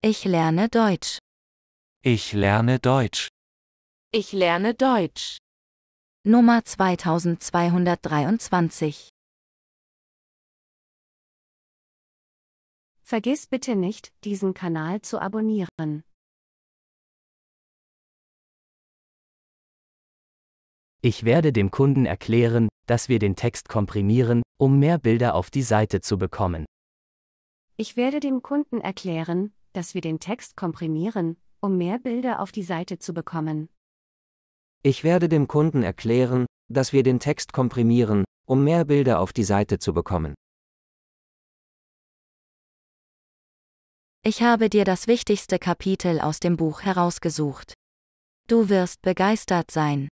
Ich lerne Deutsch. Ich lerne Deutsch. Ich lerne Deutsch. Nummer 2223. Vergiss bitte nicht, diesen Kanal zu abonnieren. Ich werde dem Kunden erklären, dass wir den Text komprimieren, um mehr Bilder auf die Seite zu bekommen. Ich werde dem Kunden erklären, dass wir den Text komprimieren, um mehr Bilder auf die Seite zu bekommen. Ich werde dem Kunden erklären, dass wir den Text komprimieren, um mehr Bilder auf die Seite zu bekommen. Ich habe dir das wichtigste Kapitel aus dem Buch herausgesucht. Du wirst begeistert sein.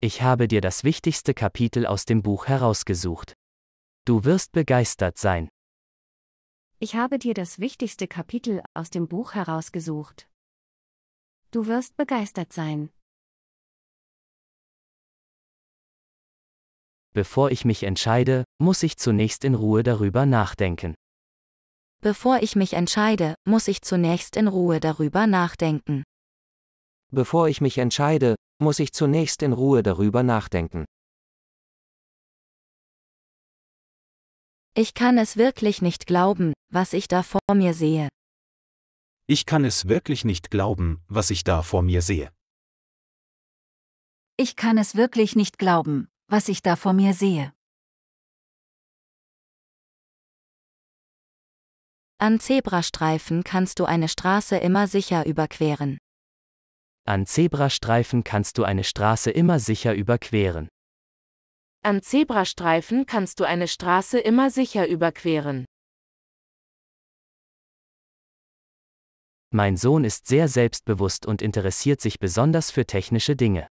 Ich habe dir das wichtigste Kapitel aus dem Buch herausgesucht. Du wirst begeistert sein. Ich habe dir das wichtigste Kapitel aus dem Buch herausgesucht. Du wirst begeistert sein. Bevor ich mich entscheide, muss ich zunächst in Ruhe darüber nachdenken. Bevor ich mich entscheide, muss ich zunächst in Ruhe darüber nachdenken. Bevor ich mich entscheide, muss ich zunächst in Ruhe darüber nachdenken. Ich kann es wirklich nicht glauben, was ich da vor mir sehe. Ich kann es wirklich nicht glauben, was ich da vor mir sehe. Ich kann es wirklich nicht glauben, was ich da vor mir sehe. An Zebrastreifen kannst du eine Straße immer sicher überqueren. An Zebrastreifen kannst du eine Straße immer sicher überqueren. An Zebrastreifen kannst du eine Straße immer sicher überqueren. Mein Sohn ist sehr selbstbewusst und interessiert sich besonders für technische Dinge.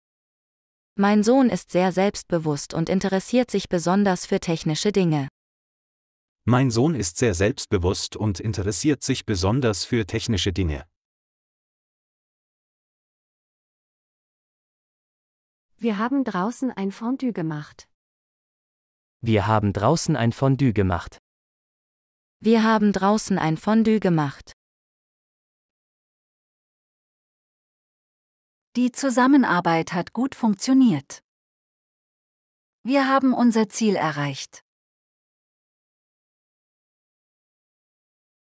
Mein Sohn ist sehr selbstbewusst und interessiert sich besonders für technische Dinge. Mein Sohn ist sehr selbstbewusst und interessiert sich besonders für technische Dinge. Wir haben draußen ein Fondue gemacht. Wir haben draußen ein Fondue gemacht. Wir haben draußen ein Fondue gemacht. Die Zusammenarbeit hat gut funktioniert. Wir haben unser Ziel erreicht.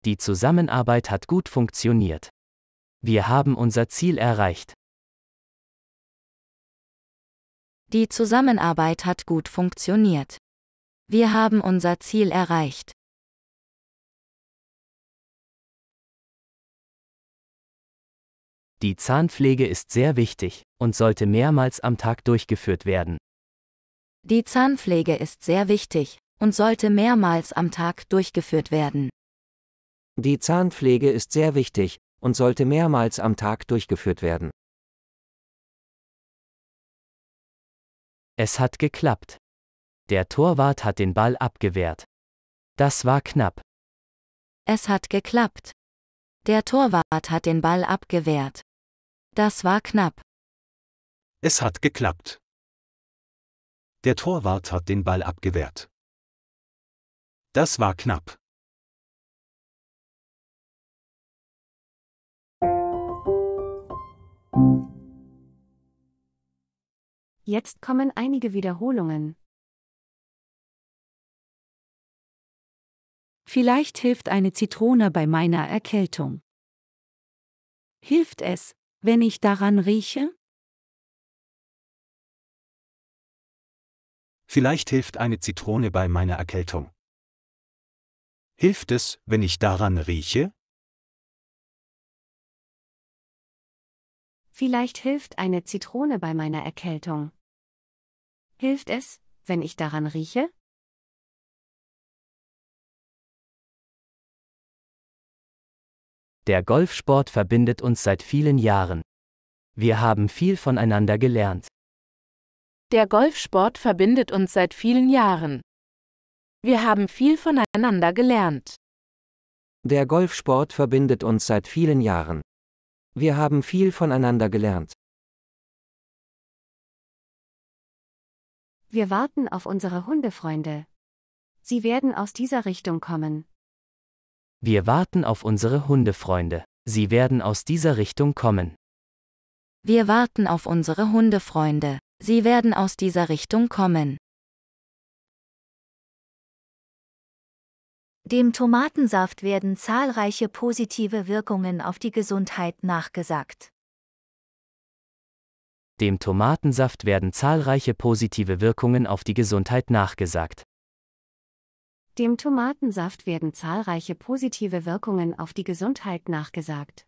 Die Zusammenarbeit hat gut funktioniert. Wir haben unser Ziel erreicht. Die Zusammenarbeit hat gut funktioniert. Wir haben unser Ziel erreicht. Die Zahnpflege ist sehr wichtig und sollte mehrmals am Tag durchgeführt werden. Die Zahnpflege ist sehr wichtig und sollte mehrmals am Tag durchgeführt werden. Die Zahnpflege ist sehr wichtig und sollte mehrmals am Tag durchgeführt werden. Es hat geklappt. Der Torwart hat den Ball abgewehrt. Das war knapp. Es hat geklappt. Der Torwart hat den Ball abgewehrt. Das war knapp. Es hat geklappt. Der Torwart hat den Ball abgewehrt. Das war knapp. Jetzt kommen einige Wiederholungen. Vielleicht hilft eine Zitrone bei meiner Erkältung. Hilft es, wenn ich daran rieche? Vielleicht hilft eine Zitrone bei meiner Erkältung. Hilft es, wenn ich daran rieche? Vielleicht hilft eine Zitrone bei meiner Erkältung. Hilft es, wenn ich daran rieche? Der Golfsport verbindet uns seit vielen Jahren. Wir haben viel voneinander gelernt. Der Golfsport verbindet uns seit vielen Jahren. Wir haben viel voneinander gelernt. Der Golfsport verbindet uns seit vielen Jahren. Wir haben viel voneinander gelernt. Wir warten auf unsere Hundefreunde. Sie werden aus dieser Richtung kommen. Wir warten auf unsere Hundefreunde. Sie werden aus dieser Richtung kommen. Wir warten auf unsere Hundefreunde. Sie werden aus dieser Richtung kommen. Dem Tomatensaft werden zahlreiche positive Wirkungen auf die Gesundheit nachgesagt. Dem Tomatensaft werden zahlreiche positive Wirkungen auf die Gesundheit nachgesagt. Dem Tomatensaft werden zahlreiche positive Wirkungen auf die Gesundheit nachgesagt.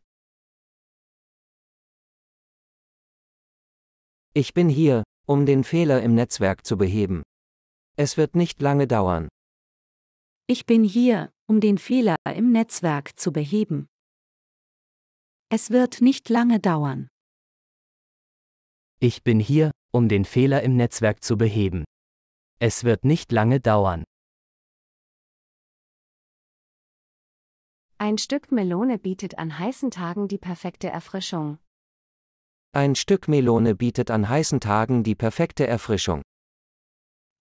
Ich bin hier, um den Fehler im Netzwerk zu beheben. Es wird nicht lange dauern. Ich bin hier, um den Fehler im Netzwerk zu beheben. Es wird nicht lange dauern. Ich bin hier, um den Fehler im Netzwerk zu beheben. Es wird nicht lange dauern. Ein Stück Melone bietet an heißen Tagen die perfekte Erfrischung. Ein Stück Melone bietet an heißen Tagen die perfekte Erfrischung.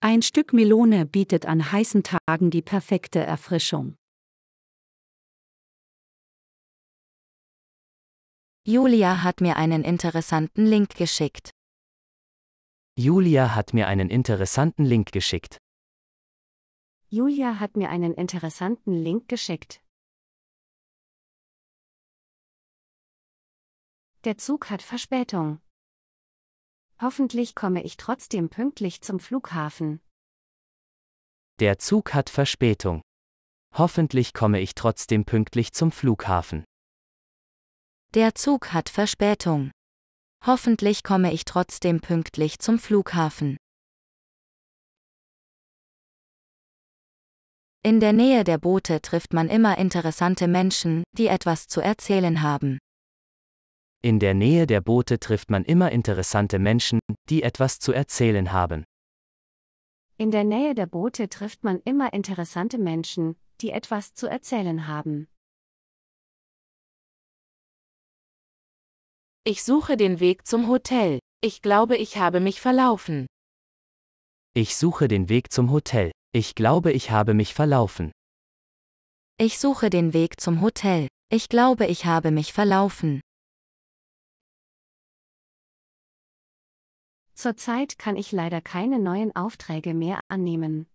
Ein Stück Melone bietet an heißen Tagen die perfekte Erfrischung. Julia hat mir einen interessanten Link geschickt. Julia hat mir einen interessanten Link geschickt. Julia hat mir einen interessanten Link geschickt. Der Zug hat Verspätung. Hoffentlich komme ich trotzdem pünktlich zum Flughafen. Der Zug hat Verspätung. Hoffentlich komme ich trotzdem pünktlich zum Flughafen. Der Zug hat Verspätung. Hoffentlich komme ich trotzdem pünktlich zum Flughafen. In der Nähe der Boote trifft man immer interessante Menschen, die etwas zu erzählen haben. In der Nähe der Boote trifft man immer interessante Menschen, die etwas zu erzählen haben. In der Nähe der Boote trifft man immer interessante Menschen, die etwas zu erzählen haben. Ich suche den Weg zum Hotel. Ich glaube, ich habe mich verlaufen. Ich suche den Weg zum Hotel. Ich glaube, ich habe mich verlaufen. Ich suche den Weg zum Hotel. Ich glaube, ich habe mich verlaufen. Zurzeit kann ich leider keine neuen Aufträge mehr annehmen.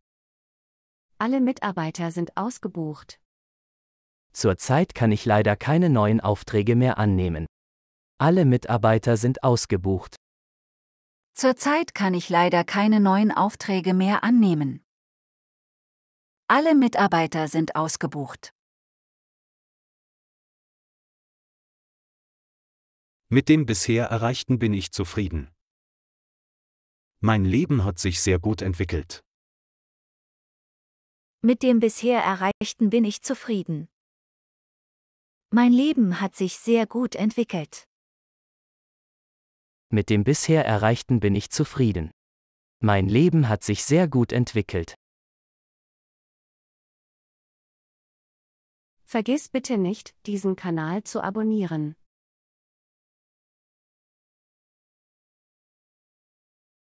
Alle Mitarbeiter sind ausgebucht. Zurzeit kann ich leider keine neuen Aufträge mehr annehmen. Alle Mitarbeiter sind ausgebucht. Zurzeit kann ich leider keine neuen Aufträge mehr annehmen. Alle Mitarbeiter sind ausgebucht. Mit dem bisher Erreichten bin ich zufrieden. Mein Leben hat sich sehr gut entwickelt. Mit dem bisher Erreichten bin ich zufrieden. Mein Leben hat sich sehr gut entwickelt. Mit dem bisher Erreichten bin ich zufrieden. Mein Leben hat sich sehr gut entwickelt. Vergiss bitte nicht, diesen Kanal zu abonnieren.